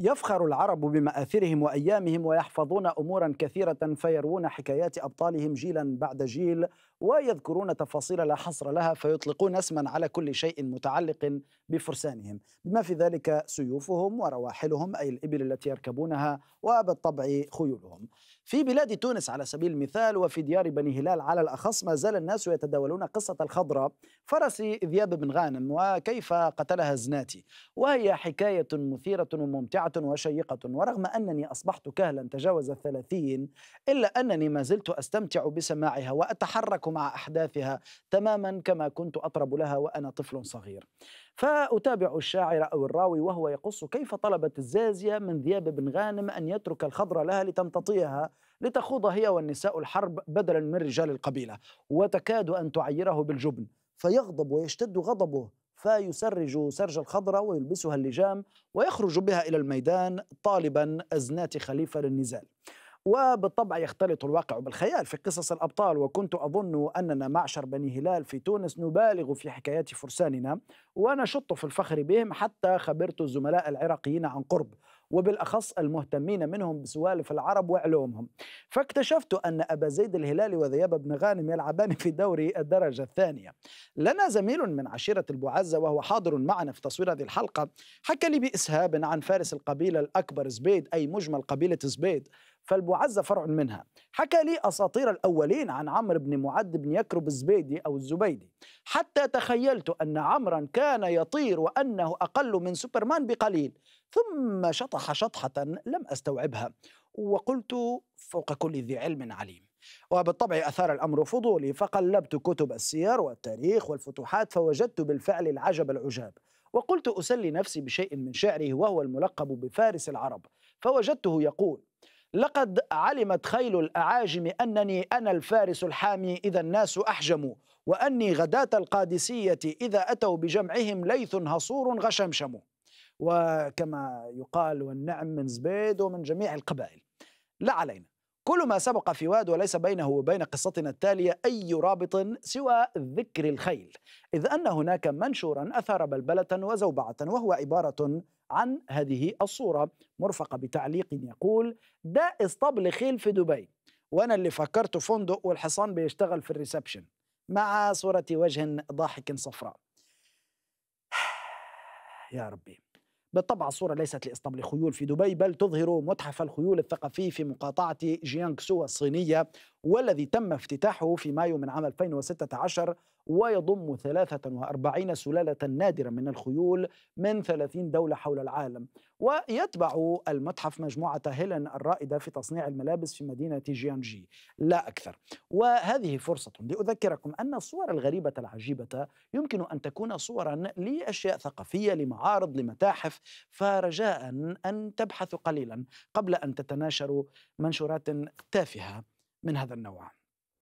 يفخر العرب بمآثرهم وأيامهم ويحفظون أمورا كثيرة فيروون حكايات أبطالهم جيلا بعد جيل ويذكرون تفاصيل لا حصر لها فيطلقون اسما على كل شيء متعلق بفرسانهم بما في ذلك سيوفهم ورواحلهم أي الإبل التي يركبونها وبالطبع خيولهم في بلاد تونس على سبيل المثال وفي ديار بني هلال على الأخص ما زال الناس يتداولون قصة الخضراء فرس ذياب بن غانم وكيف قتلها الزناتي وهي حكاية مثيرة وممتعة وشيقة ورغم أنني أصبحت كهلا تجاوز الثلاثين إلا أنني ما زلت أستمتع بسماعها وأتحرك مع أحداثها تماما كما كنت أطرب لها وأنا طفل صغير فأتابع الشاعر أو الراوي وهو يقص كيف طلبت الزازية من ذياب بن غانم أن يترك الخضر لها لتمتطيها لتخوض هي والنساء الحرب بدلا من رجال القبيلة وتكاد أن تعيره بالجبن فيغضب ويشتد غضبه فيسرج سرج الخضرة ويلبسها اللجام ويخرج بها إلى الميدان طالبا أزنات خليفة للنزال وبالطبع يختلط الواقع بالخيال في قصص الأبطال وكنت أظن أننا معشر بني هلال في تونس نبالغ في حكايات فرساننا ونشط في الفخر بهم حتى خبرت الزملاء العراقيين عن قرب وبالأخص المهتمين منهم بسوالف العرب وعلومهم فاكتشفت أن أبا زيد الهلالي وذياب بن غانم يلعبان في دوري الدرجة الثانية لنا زميل من عشيرة البعزة وهو حاضر معنا في تصوير هذه الحلقة حكى لي بإسهاب عن فارس القبيلة الأكبر زبيد أي مجمل قبيلة زبيد فالبعزة فرع منها حكى لي أساطير الأولين عن عمرو بن معد بن يكرب الزبيدي أو الزبيدي حتى تخيلت أن عمرا كان يطير وأنه أقل من سوبرمان بقليل ثم شطح شطحة لم أستوعبها وقلت فوق كل ذي علم عليم وبالطبع أثار الأمر فضولي فقلبت كتب السير والتاريخ والفتوحات فوجدت بالفعل العجب العجاب وقلت أسلي نفسي بشيء من شعره وهو الملقب بفارس العرب فوجدته يقول لقد علمت خيل الأعاجم أنني أنا الفارس الحامي إذا الناس أحجموا وأني غداة القادسية إذا أتوا بجمعهم ليث هصور غشمشم وكما يقال والنعم من زبيد ومن جميع القبائل لا علينا كل ما سبق في واد وليس بينه وبين قصتنا التالية أي رابط سوى ذكر الخيل إذ أن هناك منشورا أثار بلبلة وزوبعة وهو عبارة عن هذه الصورة مرفقة بتعليق يقول داء اسطبل خيل في دبي وأنا اللي فكرته فندق والحصان بيشتغل في الريسبشن مع صورة وجه ضاحك صفراء يا ربي بالطبع الصورة ليست لإسطنبول خيول في دبي بل تظهر متحف الخيول الثقافي في مقاطعة جيانغسو الصينية والذي تم افتتاحه في مايو من عام 2016 ويضم 43 سلالة نادرة من الخيول من 30 دولة حول العالم ويتبع المتحف مجموعة هيلين الرائدة في تصنيع الملابس في مدينة جيانجي لا أكثر وهذه فرصة لأذكركم أن الصور الغريبة العجيبة يمكن أن تكون صورا لأشياء ثقافية لمعارض لمتاحف فرجاء أن تبحثوا قليلا قبل أن تتناشروا منشورات تافهة من هذا النوع